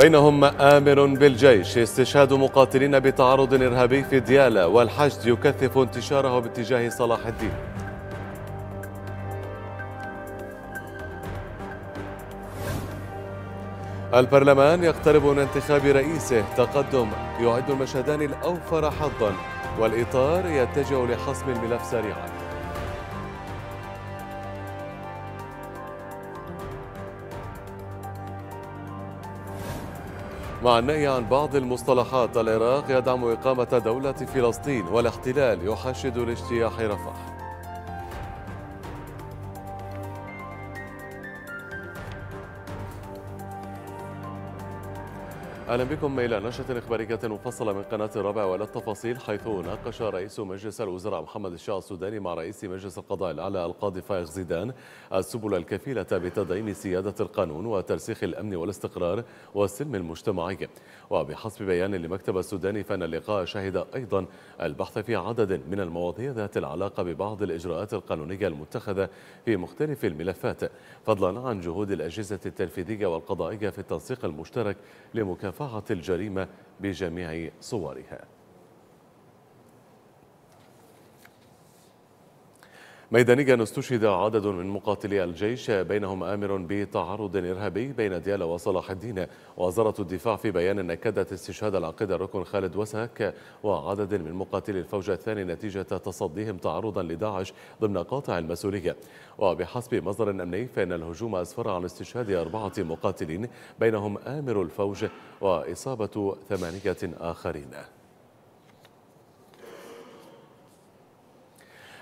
بينهم آمر بالجيش استشهاد مقاتلين بتعرض إرهابي في ديالى والحشد يكثف انتشاره باتجاه صلاح الدين البرلمان يقترب من انتخاب رئيسه تقدم يعد المشهدان الأوفر حظا والإطار يتجه لحسم الملف سريعاً مع النهي عن بعض المصطلحات العراق يدعم إقامة دولة فلسطين والاحتلال يحشد لاجتياح رفح اهلا بكم الى نشره اخباريه مفصله من قناه الرابعه والى التفاصيل حيث ناقش رئيس مجلس الوزراء محمد الشاه السوداني مع رئيس مجلس القضاء الاعلى القاضي فايق زيدان السبل الكفيله بتدعيم سياده القانون وترسيخ الامن والاستقرار والسلم المجتمعي وبحسب بيان لمكتب السوداني فان اللقاء شهد ايضا البحث في عدد من المواضيع ذات العلاقه ببعض الاجراءات القانونيه المتخذه في مختلف الملفات فضلا عن جهود الاجهزه التنفيذيه والقضائيه في التنسيق المشترك لمكافحه تفاحت الجريمة بجميع صورها ميدانيا استشهد عدد من مقاتلي الجيش بينهم آمر بتعرض إرهابي بين ديالى وصلاح الدين وزارة الدفاع في بيان أكدت استشهاد العقيد الركن خالد وسهك وعدد من مقاتلي الفوج الثاني نتيجة تصديهم تعرضا لداعش ضمن قاطع المسؤولية وبحسب مصدر أمني فإن الهجوم أسفر عن استشهاد أربعة مقاتلين بينهم آمر الفوج وإصابة ثمانية آخرين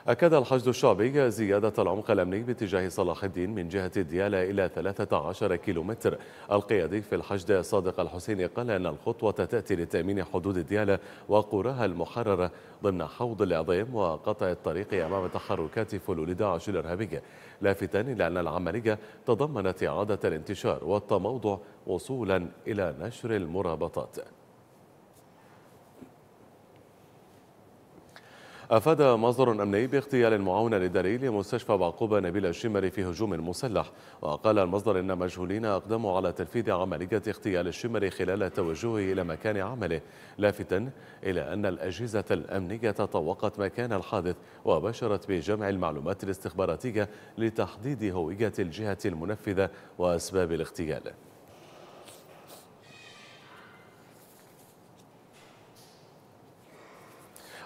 أكد الحشد الشعبي زيادة العمق الأمني باتجاه صلاح الدين من جهة الديالة إلى 13 كيلومتر القيادي في الحشد صادق الحسيني قال أن الخطوة تأتي لتأمين حدود الديالة وقراها المحررة ضمن حوض العظيم وقطع الطريق أمام تحركات فلول داعش الإرهابية لافتا إلى أن العملية تضمنت إعادة الانتشار والتموضع وصولا إلى نشر المرابطات أفاد مصدر أمني باغتيال المعاون الإداري لمستشفى بعقوبة نبيل الشمري في هجوم مسلح وقال المصدر إن مجهولين أقدموا على تنفيذ عملية اغتيال الشمري خلال توجهه إلى مكان عمله لافتا إلى أن الأجهزة الأمنية توقت مكان الحادث وبشرت بجمع المعلومات الاستخباراتية لتحديد هوية الجهة المنفذة وأسباب الاغتيال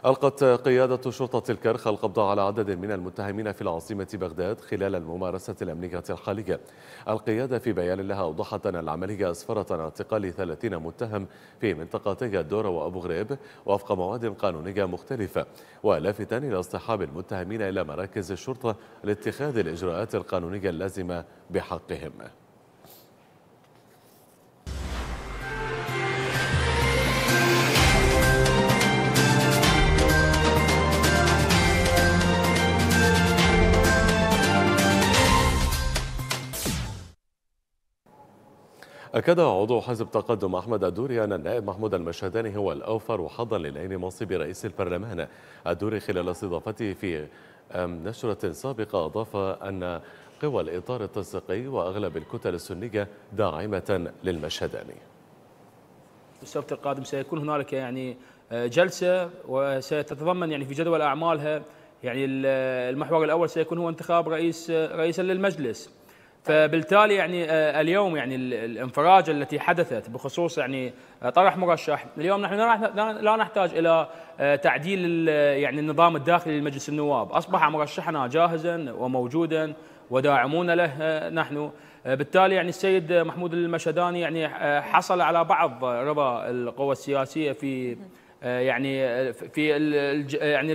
ألقت قيادة شرطة الكرخ القبض على عدد من المتهمين في العاصمة بغداد خلال الممارسة الأمنية الحالية القيادة في بيان لها أوضحت أن العملية أسفرت عن اعتقال 30 متهم في منطقتي الدورة وأبو غريب وفق مواد قانونية مختلفة ولافتا إلى اصطحاب المتهمين إلى مراكز الشرطة لاتخاذ الإجراءات القانونية اللازمة بحقهم أكد عضو حزب تقدم أحمد الدوري أن النائب محمود المشهداني هو الأوفر حظا للعين منصب رئيس البرلمان الدوري خلال استضافته في نشرة سابقة أضاف أن قوى الإطار التنسيقي وأغلب الكتل السنية داعمة للمشهداني السبت القادم سيكون هنالك يعني آه، جلسة وستتضمن يعني في جدول أعمالها يعني المحور الأول سيكون هو انتخاب رئيس آه، رئيسا للمجلس فبالتالي يعني آه، اليوم يعني الانفراج التي حدثت بخصوص يعني آه، طرح مرشح اليوم نحن لا نحتاج الى آه، تعديل يعني النظام الداخلي لمجلس النواب اصبح مرشحنا جاهزا وموجودا وداعمون له نحن بالتالي يعني السيد محمود المشداني يعني حصل على بعض رضا القوى السياسيه في يعني في يعني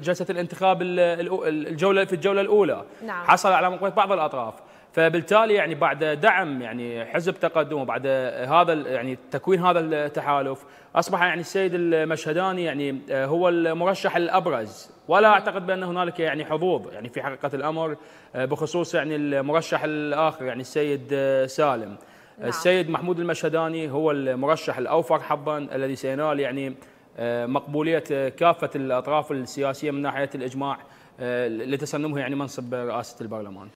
جلسه الانتخاب الجوله في الجوله الاولى نعم. حصل على بعض الاطراف فبالتالي يعني بعد دعم يعني حزب تقدم وبعد هذا يعني تكوين هذا التحالف اصبح يعني السيد المشهداني يعني آه، هو المرشح الابرز ولا اعتقد بان هنالك يعني حظوظ يعني في حقيقه الامر آه، بخصوص يعني المرشح الاخر يعني السيد آه، سالم نعم. السيد محمود المشهداني هو المرشح الاوفر حظا الذي سينال يعني مقبوليه كافه الاطراف السياسيه من ناحيه الاجماع لتسلمه يعني منصب رئاسه البرلمان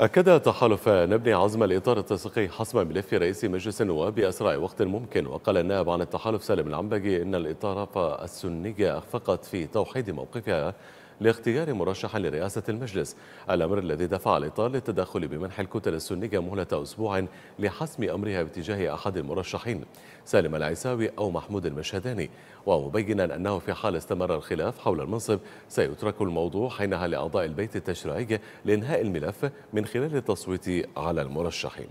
أكد تحالف نبني عزم الإطار التنسيقي حسم ملف رئيس مجلس النواب بأسرع وقت ممكن وقال النائب عن التحالف سالم العنبجي إن الإطار السنية أخفقت في توحيد موقفها لاختيار مرشحا لرئاسة المجلس الأمر الذي دفع الإطار للتدخل بمنح الكتل السنية مهلة أسبوع لحسم أمرها باتجاه أحد المرشحين سالم العيساوي أو محمود المشهداني ومبينا أنه في حال استمر الخلاف حول المنصب سيترك الموضوع حينها لأعضاء البيت التشريعي لإنهاء الملف من خلال التصويت على المرشحين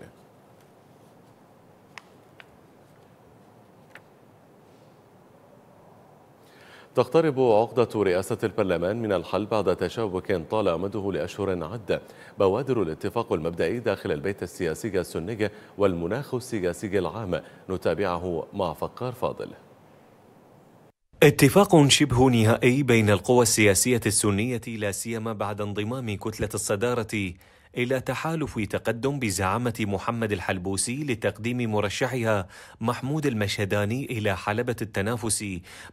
تقترب عقدة رئاسة البرلمان من الحل بعد تشابك طال أمده لأشهر عدة بوادر الاتفاق المبدئي داخل البيت السياسي السني والمناخ السياسي العام نتابعه مع فقار فاضل اتفاق شبه نهائي بين القوى السياسية السنية لا سيما بعد انضمام كتلة الصدارة إلى تحالف تقدم بزعامة محمد الحلبوسي لتقديم مرشحها محمود المشهداني إلى حلبة التنافس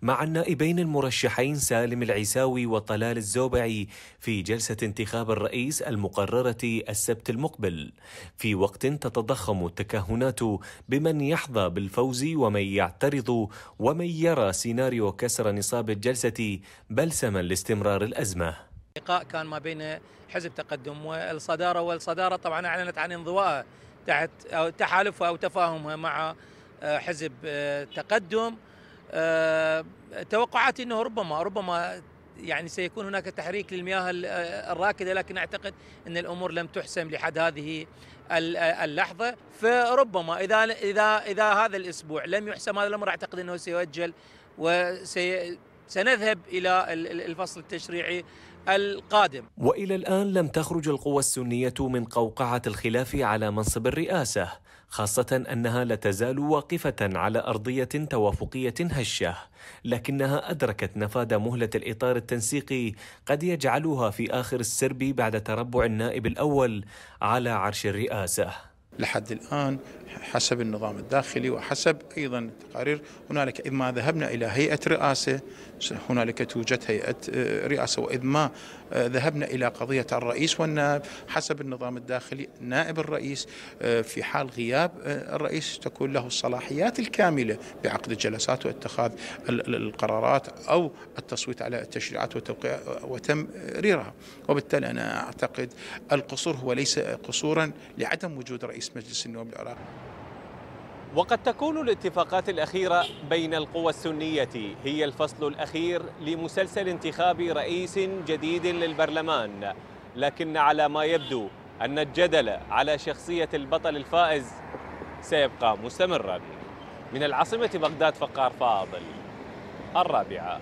مع النائبين المرشحين سالم العيساوي وطلال الزوبعي في جلسة انتخاب الرئيس المقررة السبت المقبل في وقت تتضخم التكهنات بمن يحظى بالفوز ومن يعترض ومن يرى سيناريو كسر نصاب الجلسة بلسما لاستمرار الأزمة لقاء كان ما بين حزب تقدم والصداره والصداره طبعا اعلنت عن انضوائها تحت او تحالفها او تفاهمها مع آه، حزب آه، تقدم آه، توقعات انه ربما ربما يعني سيكون هناك تحريك للمياه الراكده لكن اعتقد ان الامور لم تحسم لحد هذه اللحظه فربما اذا اذا اذا هذا الاسبوع لم يحسم هذا الامر اعتقد انه سيؤجل وسنذهب الى الفصل التشريعي القادم والى الان لم تخرج القوى السنيه من قوقعه الخلاف على منصب الرئاسه خاصه انها لا تزال واقفه على ارضيه توافقيه هشه لكنها ادركت نفاذ مهله الاطار التنسيقي قد يجعلها في اخر السرب بعد تربع النائب الاول على عرش الرئاسه لحد الان حسب النظام الداخلي وحسب ايضا التقارير هنالك اما ذهبنا الى هيئه رئاسه هنالك توجد هيئة آه، رئاسة وإذ ما آه، ذهبنا إلى قضية الرئيس والنائب حسب النظام الداخلي نائب الرئيس آه، في حال غياب الرئيس تكون له الصلاحيات الكاملة بعقد الجلسات واتخاذ القرارات أو التصويت على التشريعات وتوقيع وتمريرها وبالتالي أنا أعتقد القصور هو ليس قصورا لعدم وجود رئيس مجلس النواب العراقي وقد تكون الاتفاقات الأخيرة بين القوى السنية هي الفصل الأخير لمسلسل انتخاب رئيس جديد للبرلمان لكن على ما يبدو أن الجدل على شخصية البطل الفائز سيبقى مستمرا من العاصمة بغداد فقار فاضل الرابعة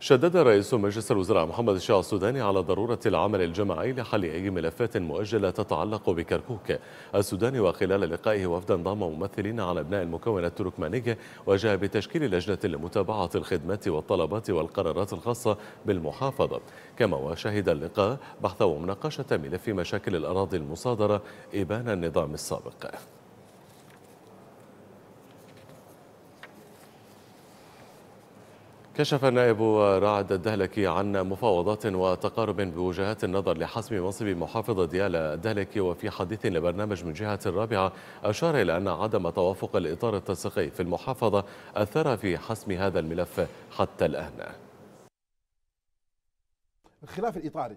شدد رئيس مجلس الوزراء محمد الشيع السوداني على ضرورة العمل الجماعي لحل أي ملفات مؤجلة تتعلق بكركوك السوداني وخلال لقائه وفدا ضم ممثلين على أبناء المكونة التركمانية وجاء بتشكيل لجنة لمتابعة الخدمات والطلبات والقرارات الخاصة بالمحافظة كما وشهد اللقاء بحث ومناقشة ملف مشاكل الأراضي المصادرة إبان النظام السابق كشف النائب رعد الدهلكي عن مفاوضات وتقارب بوجهات النظر لحسم منصب محافظ ديالى الدهلكي وفي حديث لبرنامج من جهة الرابعة أشار إلى أن عدم توافق الإطار التنسيقي في المحافظة أثر في حسم هذا الملف حتى الآن الخلاف الإطاري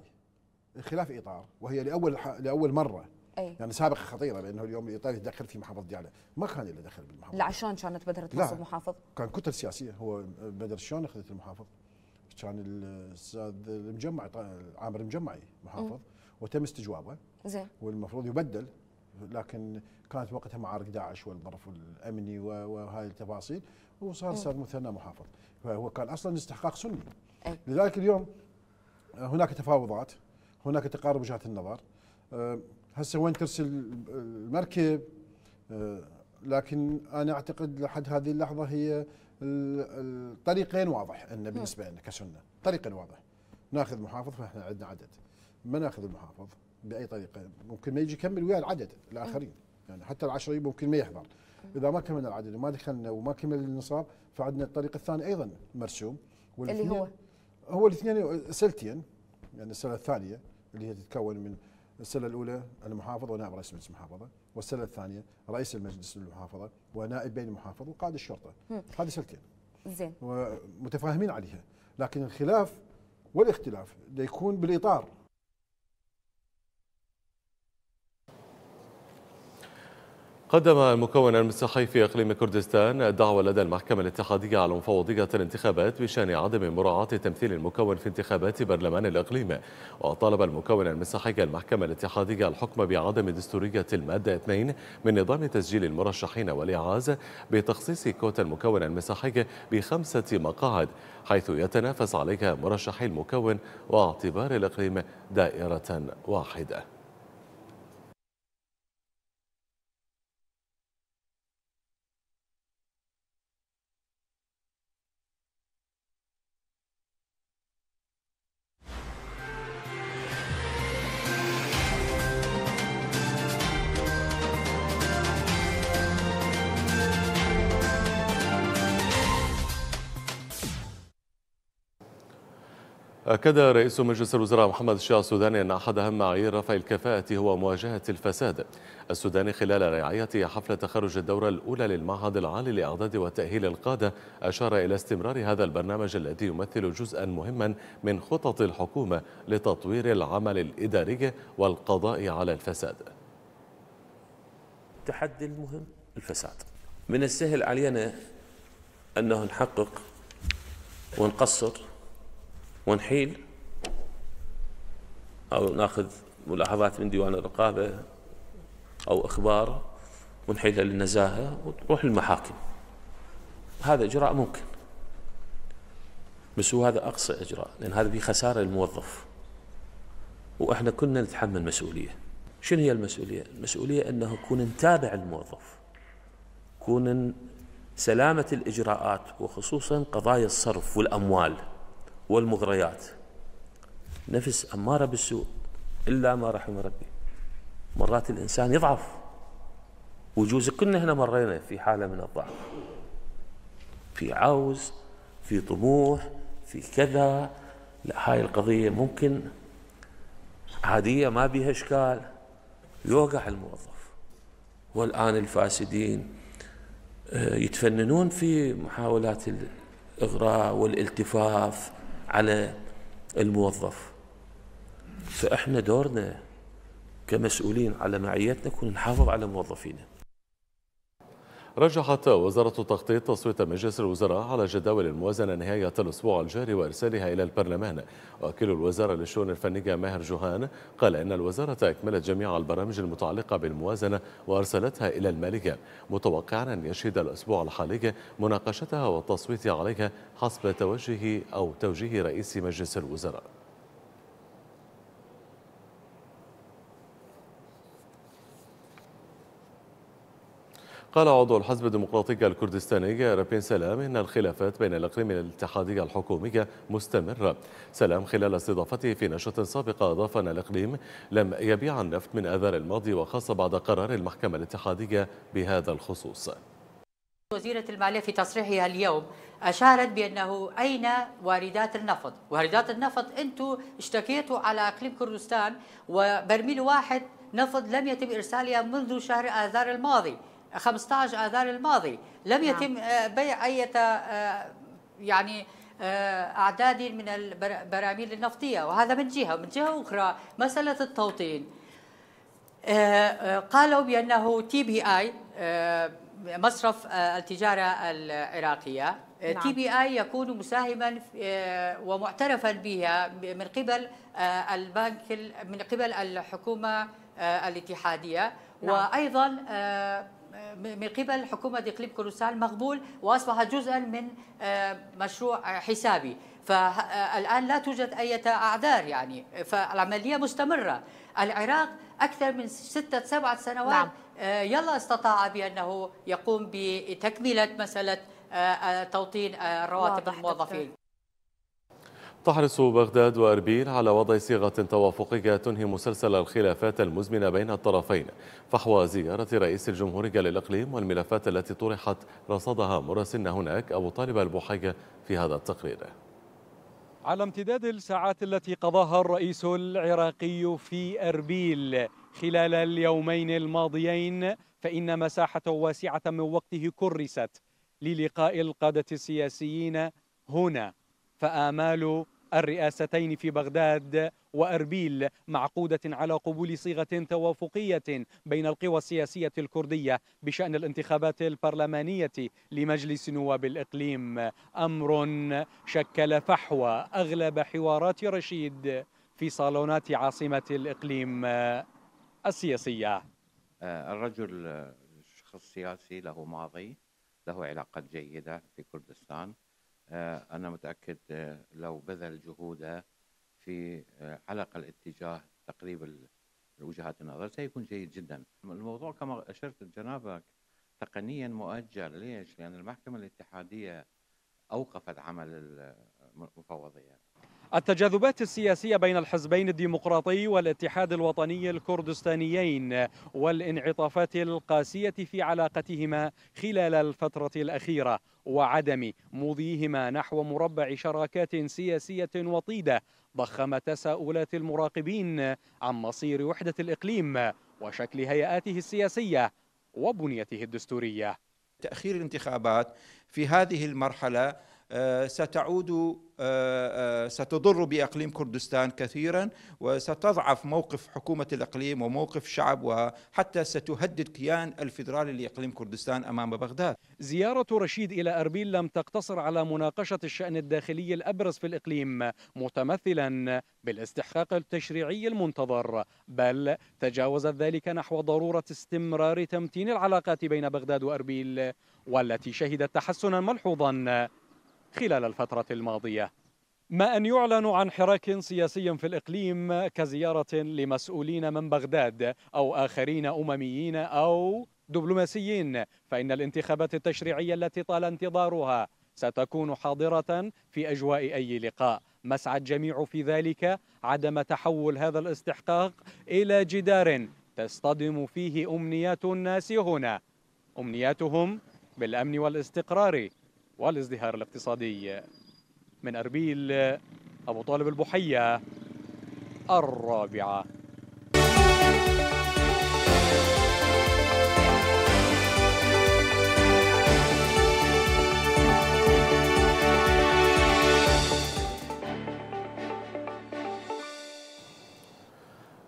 الخلاف إطار وهي لأول, لأول مرة أي. يعني سابقه خطيره بانه اليوم ايطاليا دخل في محافظه ديالى ما كان الا دخل بالمحافظه لا عشان كانت بدر تنصب محافظ كان كتل سياسيه هو بدر شلون اخذت المحافظ كان الاستاذ المجمع عامر المجمعي محافظ وتم استجوابه زين والمفروض يبدل لكن كانت وقتها معارك داعش والظرف الامني وهذه التفاصيل وصار صار مثنى محافظ فهو كان اصلا استحقاق سني أي. لذلك اليوم هناك تفاوضات هناك تقارب وجهات النظر هسه وين ترسل المركب آه، لكن انا اعتقد لحد هذه اللحظه هي الطريقين واضح ان نعم. بالنسبه لنا كسنه طريق واضح ناخذ محافظ فاحنا عندنا عدد ما ناخذ المحافظ باي طريقه ممكن ما يجي يكمل ويا العدد الاخرين نعم. يعني حتى العشره ممكن ما يحضر نعم. اذا ما كملنا العدد وما دخلنا وما كمل النصاب فعندنا الطريق الثاني ايضا مرسوم اللي هو هو الاثنين سلتين يعني السنه الثانيه اللي هي تتكون من السله الاولى المحافظ ونائب رئيس مجلس المحافظه، والسله الثانيه رئيس المجلس المحافظه ونائبين المحافظ وقائد الشرطه. هذه سلتين. زين. ومتفاهمين عليها، لكن الخلاف والاختلاف يكون بالاطار قدم المكون المسيحي في اقليم كردستان دعوه لدى المحكمه الاتحاديه على مفوضيه الانتخابات بشان عدم مراعاه تمثيل المكون في انتخابات برلمان الاقليم وطالب المكون المسيحي المحكمه الاتحاديه الحكم بعدم دستوريه الماده 2 من نظام تسجيل المرشحين والاعاز بتخصيص كوتا المكون المسيحي بخمسه مقاعد حيث يتنافس عليها مرشحي المكون واعتبار الاقليم دائره واحده أكد رئيس مجلس الوزراء محمد الشيخ السوداني أن أحد أهم معايير رفع الكفاءة هو مواجهة الفساد السوداني خلال رعايته حفل تخرج الدورة الأولى للمعهد العالي لإعداد وتأهيل القادة أشار إلى استمرار هذا البرنامج الذي يمثل جزءا مهما من خطط الحكومة لتطوير العمل الإداري والقضاء على الفساد التحدي المهم الفساد من السهل علينا أنه نحقق ونقصر ونحيل أو ناخذ ملاحظات من ديوان الرقابة أو إخبار ونحيلها للنزاهة وتروح للمحاكم هذا إجراء ممكن بس هو هذا أقصى إجراء لأن هذا فيه خسارة للموظف وإحنا كنا نتحمل مسؤولية شنو هي المسؤولية؟ المسؤولية أنه كون نتابع الموظف كون سلامة الإجراءات وخصوصا قضايا الصرف والأموال والمغريات نفس أمارة بالسوء إلا ما رحم ربي مرات الإنسان يضعف وجوز كلنا هنا مرينا في حالة من الضعف في عوز في طموح في كذا لا هاي القضية ممكن عادية ما بيها إشكال يوقع الموظف والآن الفاسدين آه، يتفننون في محاولات الإغراء والالتفاف على الموظف فاحنا دورنا كمسؤولين على معياتنا نكون نحافظ على موظفينا رجحت وزارة التخطيط تصويت مجلس الوزراء على جداول الموازنة نهاية الأسبوع الجاري وإرسالها إلى البرلمان وكيل الوزارة للشؤون الفنية ماهر جوهان قال إن الوزارة أكملت جميع البرامج المتعلقة بالموازنة وأرسلتها إلى المالية متوقعا أن يشهد الأسبوع الحالي مناقشتها والتصويت عليها حسب توجه أو توجيه رئيس مجلس الوزراء قال عضو الحزب الديمقراطي الكردستاني رابين سلام إن الخلافات بين الأقليم الاتحادية الحكومية مستمرة سلام خلال استضافته في نشرة سابقة أضاف أن الأقليم لم يبيع النفط من آذار الماضي وخاصة بعد قرار المحكمة الاتحادية بهذا الخصوص وزيرة المالية في تصريحها اليوم أشارت بأنه أين واردات النفط واردات النفط أنتم اشتكيتوا على أقليم كردستان وبرميل واحد نفط لم يتم إرسالها منذ شهر آذار الماضي 15 آذار الماضي لم نعم. يتم آه، بيع أي آه، يعني آه، أعداد من البراميل النفطية وهذا من جهة ومن جهة أخرى مسألة التوطين قالوا بأنه تي بي آي مصرف التجارة العراقية تي بي آي يكون مساهما ومعترفا بها من قبل البنك من قبل الحكومة الاتحادية نعم. وأيضا من قبل حكومة إقليم كولوسال مقبول وأصبح جزءا من آه، مشروع حسابي فالآن لا توجد أي أعذار يعني فالعملية مستمرة العراق أكثر من ستة سبعة سنوات نعم. آه، يلا استطاع بأنه يقوم بتكملة مسألة آه، توطين رواتب الموظفين تحرص بغداد وأربيل على وضع صيغة توافقية تنهي مسلسل الخلافات المزمنة بين الطرفين فحوى زيارة رئيس الجمهورية للإقليم والملفات التي طرحت رصدها مراسلنا هناك أبو طالب البحية في هذا التقرير على امتداد الساعات التي قضاها الرئيس العراقي في أربيل خلال اليومين الماضيين فإن مساحة واسعة من وقته كرست للقاء القادة السياسيين هنا فآمال الرئاستين في بغداد وأربيل معقودة على قبول صيغة توافقية بين القوى السياسية الكردية بشأن الانتخابات البرلمانية لمجلس نواب الإقليم أمر شكل فحوى أغلب حوارات رشيد في صالونات عاصمة الإقليم السياسية آه، الرجل آه، شخص سياسي له ماضي له علاقات جيدة في كردستان آه، أنا متأكد آه، لو بذل جهوده آه، في علق الاتجاه تقريب وجهات النظر سيكون جيد جدا الموضوع كما أشرت جنابك تقنيا مؤجل ليش؟ لأن المحكمة الاتحادية أوقفت عمل المفوضية التجاذبات السياسية بين الحزبين الديمقراطي والاتحاد الوطني الكردستانيين والانعطافات القاسية في علاقتهما خلال الفترة الأخيرة وعدم مضيهما نحو مربع شراكات سياسية وطيدة ضخم تساؤلات المراقبين عن مصير وحدة الإقليم وشكل هيئاته السياسية وبنيته الدستورية تأخير الانتخابات في هذه المرحلة آه، ستعود آه، آه، ستضر باقليم كردستان كثيرا وستضعف موقف حكومه الاقليم وموقف الشعب وحتى ستهدد كيان الفدرالي لاقليم كردستان امام بغداد. زياره رشيد الى اربيل لم تقتصر على مناقشه الشان الداخلي الابرز في الاقليم متمثلا بالاستحقاق التشريعي المنتظر بل تجاوزت ذلك نحو ضروره استمرار تمتين العلاقات بين بغداد واربيل والتي شهدت تحسنا ملحوظا خلال الفترة الماضية ما أن يعلن عن حراك سياسي في الإقليم كزيارة لمسؤولين من بغداد أو آخرين أمميين أو دبلوماسيين فإن الانتخابات التشريعية التي طال انتظارها ستكون حاضرة في أجواء أي لقاء مسعى الجميع في ذلك عدم تحول هذا الاستحقاق إلى جدار تصطدم فيه أمنيات الناس هنا أمنياتهم بالأمن والاستقرار والازدهار الاقتصادي من أربيل أبو طالب البحية الرابعة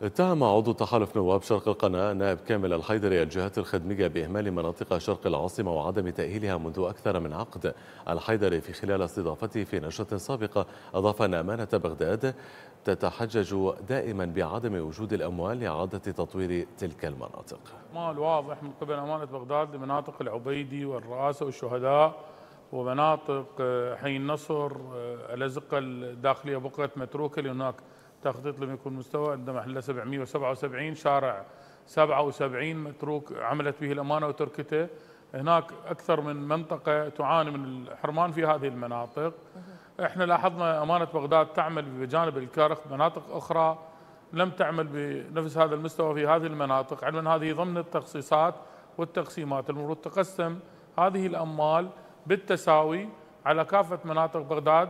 اتهم عضو تحالف نواب شرق القناة نائب كامل الحيدري الجهات الخدمية بإهمال مناطق شرق العاصمة وعدم تأهيلها منذ أكثر من عقد الحيدري في خلال استضافته في نشرة سابقة أضاف أن أمانة بغداد تتحجج دائما بعدم وجود الأموال لإعادة تطوير تلك المناطق مال واضح من قبل أمانة بغداد لمناطق العبيدي والرأس والشهداء ومناطق آه، حين نصر آه، الأزقة الداخلية بقيت متروكة لهناك تخطيط لم يكن مستوى عند محله 777 شارع 77 متروك عملت به الأمانة وتركته هناك أكثر من منطقة تعاني من الحرمان في هذه المناطق احنا لاحظنا أمانة بغداد تعمل بجانب الكرخ مناطق أخرى لم تعمل بنفس هذا المستوى في هذه المناطق علما هذه ضمن التخصيصات والتقسيمات المفروض تقسم هذه الأموال بالتساوي على كافة مناطق بغداد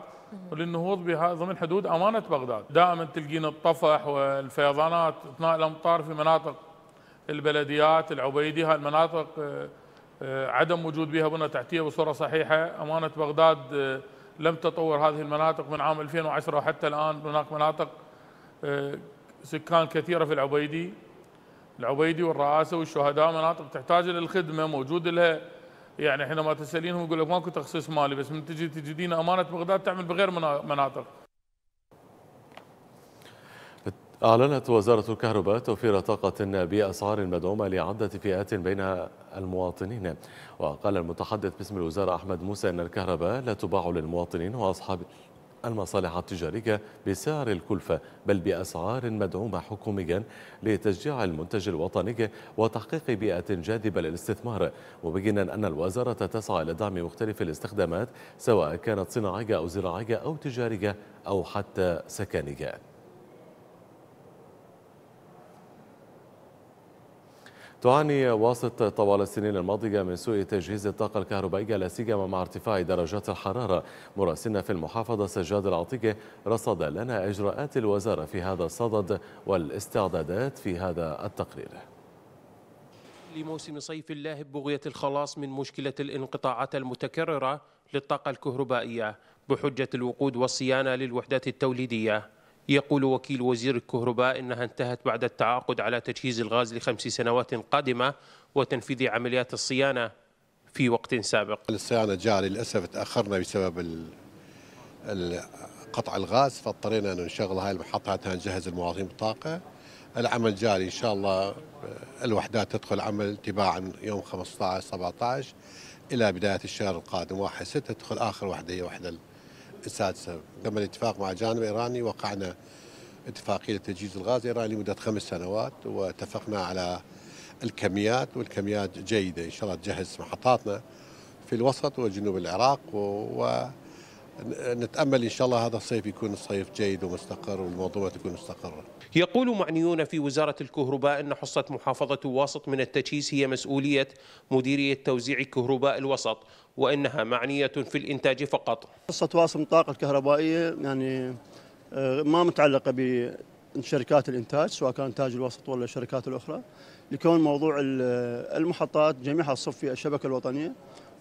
للنهوض ضمن حدود أمانة بغداد دائما تلقين الطفح والفيضانات أثناء الأمطار في مناطق البلديات العبيدي هالمناطق آه، آه، عدم وجود بها بنى تحتية بصورة صحيحة أمانة بغداد آه، لم تطور هذه المناطق من عام 2010 وحتى الآن هناك مناطق سكان كثيرة في العبيدي العبيدي والرئاسة والشهداء مناطق تحتاج للخدمة موجود لها يعني احنا ما تسالينهم يقول لك ماكو تخصيص مالي بس من تجي تجدين امانه بغداد تعمل بغير مناطق أعلنت وزارة الكهرباء توفير طاقة بأسعار مدعومة لعدة فئات بين المواطنين وقال المتحدث باسم الوزارة أحمد موسى أن الكهرباء لا تباع للمواطنين وأصحاب المصالح التجارية بسعر الكلفة بل بأسعار مدعومة حكوميا لتشجيع المنتج الوطني وتحقيق بيئة جاذبة للاستثمار مبينا أن الوزارة تسعى إلى دعم مختلف الاستخدامات سواء كانت صناعية أو زراعية أو تجارية أو حتى سكنية تعاني واسط طوال السنين الماضية من سوء تجهيز الطاقة الكهربائية لا سيما مع ارتفاع درجات الحرارة مراسلنا في المحافظة سجاد العطية رصد لنا إجراءات الوزارة في هذا الصدد والاستعدادات في هذا التقرير لموسم صيف الله بغية الخلاص من مشكلة الانقطاعات المتكررة للطاقة الكهربائية بحجة الوقود والصيانة للوحدات التوليدية يقول وكيل وزير الكهرباء إنها انتهت بعد التعاقد على تجهيز الغاز لخمس سنوات قادمة وتنفيذ عمليات الصيانة في وقت سابق الصيانة جاء للأسف تأخرنا بسبب قطع الغاز فاضطرينا أن نشغل هاي المحطة حتى نجهز المواطنين بالطاقة العمل جاري إن شاء الله الوحدات تدخل عمل تباعا يوم 15-17 إلى بداية الشهر القادم 1-6 تدخل آخر وحدة هي وحدة السادسة تم الاتفاق مع جانب إيراني وقعنا اتفاقية تجهيز الغاز الإيراني لمدة خمس سنوات واتفقنا على الكميات والكميات جيدة إن شاء الله تجهز محطاتنا في الوسط وجنوب العراق و نتامل ان شاء الله هذا الصيف يكون الصيف جيد ومستقر والموضوع تكون مستقره. يقول معنيون في وزاره الكهرباء ان حصه محافظه واسط من التجهيز هي مسؤوليه مديريه توزيع كهرباء الوسط وانها معنيه في الانتاج فقط. حصه واسط الطاقه الكهربائيه يعني آه، ما متعلقه بشركات الانتاج سواء كان انتاج الوسط ولا الشركات الاخرى لكون موضوع المحطات جميعها تصب في الشبكه الوطنيه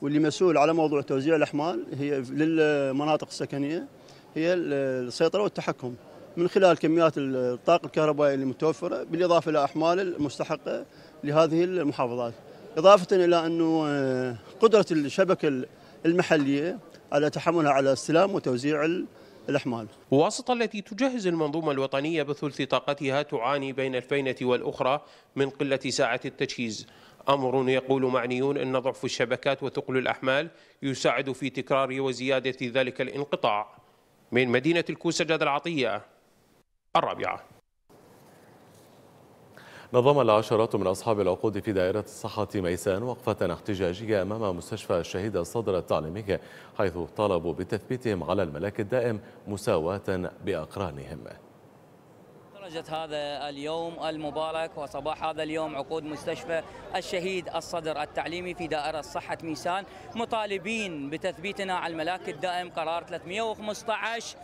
واللي مسؤول على موضوع توزيع الاحمال هي للمناطق السكنيه هي السيطره والتحكم من خلال كميات الطاقه الكهربائيه المتوفره بالاضافه الى احمال المستحقه لهذه المحافظات. اضافه الى انه آه، قدره الشبكه المحليه على تحملها على استلام وتوزيع الأحمال وسط التي تجهز المنظومة الوطنية بثلث طاقتها تعاني بين الفينة والأخرى من قلة ساعة التجهيز أمر يقول معنيون أن ضعف الشبكات وثقل الأحمال يساعد في تكرار وزيادة ذلك الانقطاع من مدينة جاد العطية الرابعة نظم العشرات من أصحاب العقود في دائرة الصحة ميسان وقفة احتجاجية أمام مستشفى الشهيد الصدر التعليمي حيث طالبوا بتثبيتهم على الملاك الدائم مساواة بأقرانهم خرجت هذا اليوم المبارك وصباح هذا اليوم عقود مستشفى الشهيد الصدر التعليمي في دائرة صحة ميسان مطالبين بتثبيتنا على الملاك الدائم قرار 315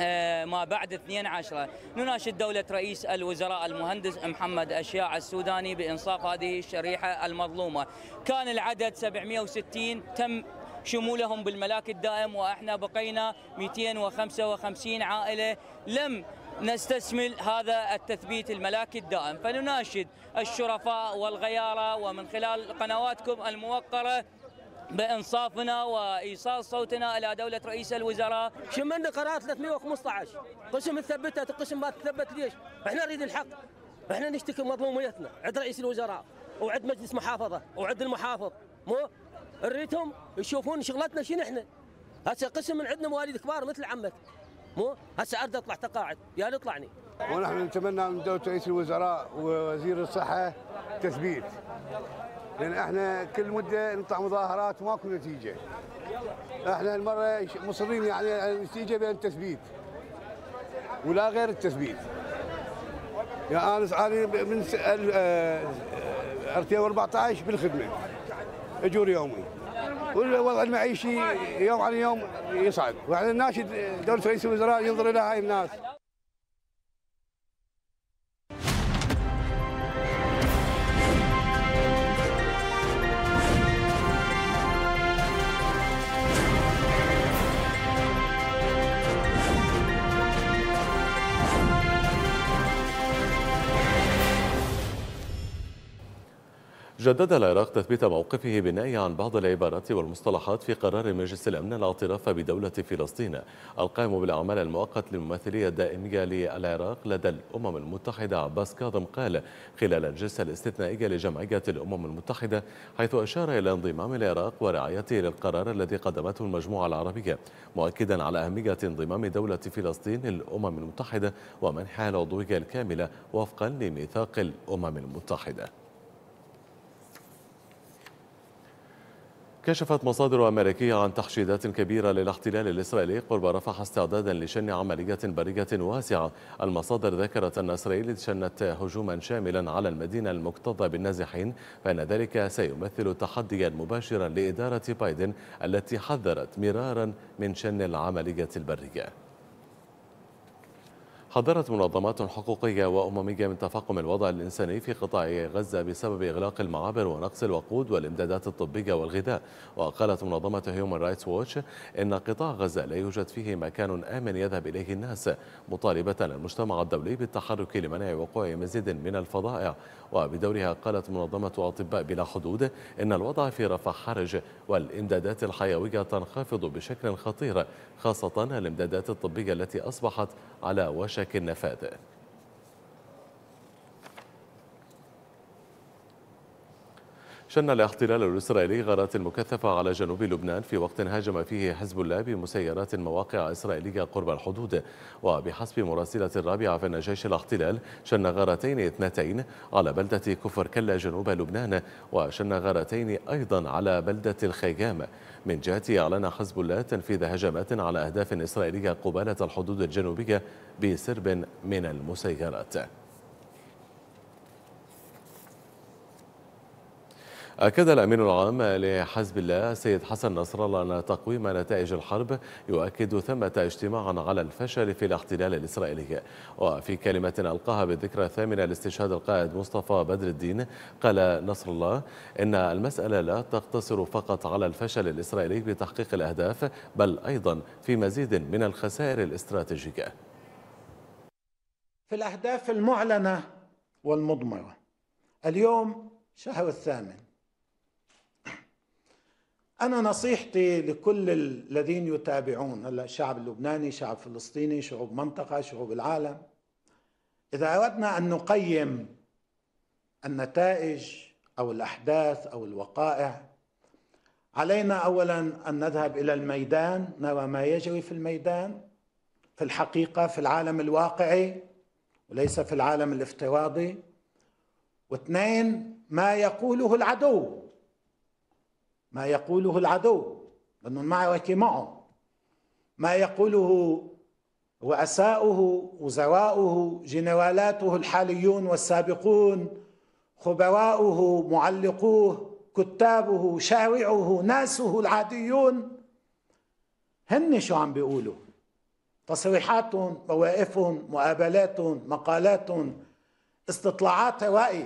آه، ما بعد 12 نناشد دولة رئيس الوزراء المهندس محمد أشياع السوداني بإنصاف هذه الشريحة المظلومة كان العدد 760 تم شمولهم بالملاك الدائم واحنا بقينا 255 عائله لم نستشمل هذا التثبيت الملاكي الدائم فنناشد الشرفاء والغيارة ومن خلال قنواتكم الموقرة بانصافنا وايصال صوتنا الى دوله رئيس الوزراء شملنا قرار 315 قسم تثبتها قسم ما تثبت ليش؟ احنا نريد الحق احنا نشتكي مظلوميتنا عند رئيس الوزراء وعند مجلس محافظه وعند المحافظ مو نريدهم يشوفون شغلتنا شنو احنا هسه قسم من عندنا مواليد كبار مثل عمك مو هسه ارد اطلع تقاعد يا نطلعني ونحن نتمنى من دوله رئيس الوزراء ووزير الصحه تثبيت لان احنا كل مده نطلع مظاهرات وماكو نتيجه احنا المره مصرين يعني على النتيجه بين التثبيت ولا غير التثبيت يا انس انا من 2014 آه، آه، بالخدمه اجور يومي والوضع المعيشي يوم عن يوم يصعد وعلى الناشد دوله رئيس الوزراء ينظر الى هاي الناس جدد العراق تثبيت موقفه بالنهي عن بعض العبارات والمصطلحات في قرار مجلس الأمن الاعتراف بدولة فلسطين القائم بالأعمال المؤقت للممثلية الدائمية للعراق لدى الأمم المتحدة عباس كاظم قال خلال الجلسة الاستثنائية لجمعية الأمم المتحدة حيث أشار إلى انضمام العراق ورعايته للقرار الذي قدمته المجموعة العربية مؤكدا على أهمية انضمام دولة فلسطين للأمم المتحدة ومنحها العضوية الكاملة وفقا لميثاق الأمم المتحدة كشفت مصادر أمريكية عن تحشيدات كبيرة للاحتلال الإسرائيلي قرب رفح استعدادا لشن عملية برية واسعة المصادر ذكرت أن إسرائيل شنت هجوما شاملا على المدينة المكتظة بالنازحين فإن ذلك سيمثل تحديا مباشرا لإدارة بايدن التي حذرت مرارا من شن العملية البرية حذرت منظمات حقوقية وأممية من تفاقم الوضع الإنساني في قطاع غزة بسبب إغلاق المعابر ونقص الوقود والإمدادات الطبية والغذاء وقالت منظمة هيومن رايتس ووتش إن قطاع غزة لا يوجد فيه مكان آمن يذهب إليه الناس مطالبة المجتمع الدولي بالتحرك لمنع وقوع مزيد من الفضائع وبدورها قالت منظمة أطباء بلا حدود إن الوضع في رفح حرج والإمدادات الحيوية تنخفض بشكل خطير خاصة الإمدادات الطبية التي أصبحت على وشك مشاكل نفاذ شن الاحتلال الإسرائيلي غارات مكثفة على جنوب لبنان في وقت هاجم فيه حزب الله بمسيرات مواقع إسرائيلية قرب الحدود وبحسب مراسلة الرابعة فإن جيش الاحتلال شن غارتين اثنتين على بلدة كفر كلا جنوب لبنان وشن غارتين أيضا على بلدة الخيام من جهته أعلن حزب الله تنفيذ هجمات على أهداف إسرائيلية قبالة الحدود الجنوبية بسرب من المسيرات أكد الأمين العام لحزب الله سيد حسن نصر الله أن تقويم نتائج الحرب يؤكد ثمة اجتماع على الفشل في الاحتلال الإسرائيلي وفي كلمة ألقاها بالذكرى الثامنة لاستشهاد القائد مصطفى بدر الدين قال نصر الله إن المسألة لا تقتصر فقط على الفشل الإسرائيلي بتحقيق الأهداف بل أيضا في مزيد من الخسائر الاستراتيجية في الأهداف المعلنة والمضمرة اليوم شهر الثامن انا نصيحتي لكل الذين يتابعون هلا الشعب اللبناني شعب فلسطيني شعوب منطقه شعوب العالم اذا اردنا ان نقيم النتائج او الاحداث او الوقائع علينا اولا ان نذهب الى الميدان نرى ما يجري في الميدان في الحقيقه في العالم الواقعي وليس في العالم الافتراضي واثنين ما يقوله العدو ما يقوله العدو لأن المعركة معه ما يقوله رؤساؤه وزراؤه جنرالاته الحاليون والسابقون خبراؤه معلقوه كتابه شارعه ناسه العاديون هن شو عم بيقولوا تصريحاتهم مواقفهم مقابلاتهم مقالاتهم استطلاعات رأي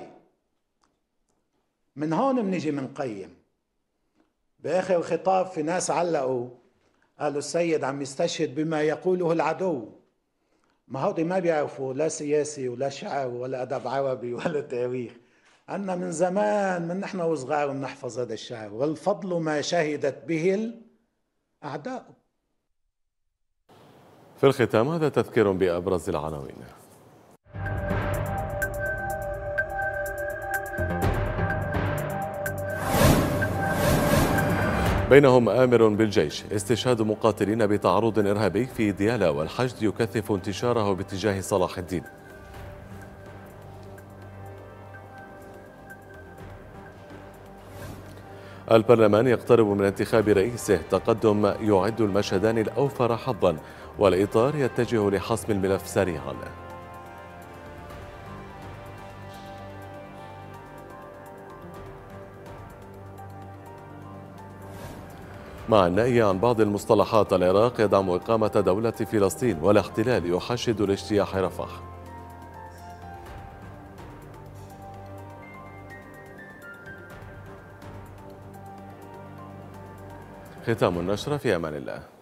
من هون بنيجي منقيم باخر الخطاب في ناس علقوا قالوا السيد عم يستشهد بما يقوله العدو ما هودي ما بيعرفوا لا سياسي ولا شعر ولا ادب عربي ولا تاريخ عنا من زمان من نحن وصغار بنحفظ هذا الشعر والفضل ما شهدت به الاعداء في الختام هذا تذكير بابرز العناوين بينهم آمر بالجيش استشهاد مقاتلين بتعرض إرهابي في ديالا والحشد يكثف انتشاره باتجاه صلاح الدين البرلمان يقترب من انتخاب رئيسه تقدم يعد المشهدان الأوفر حظا والإطار يتجه لحسم الملف سريعا مع النأي عن بعض المصطلحات العراق يدعم إقامة دولة فلسطين والاحتلال يحشد لاجتياح رفح ختام النشرة في أمان الله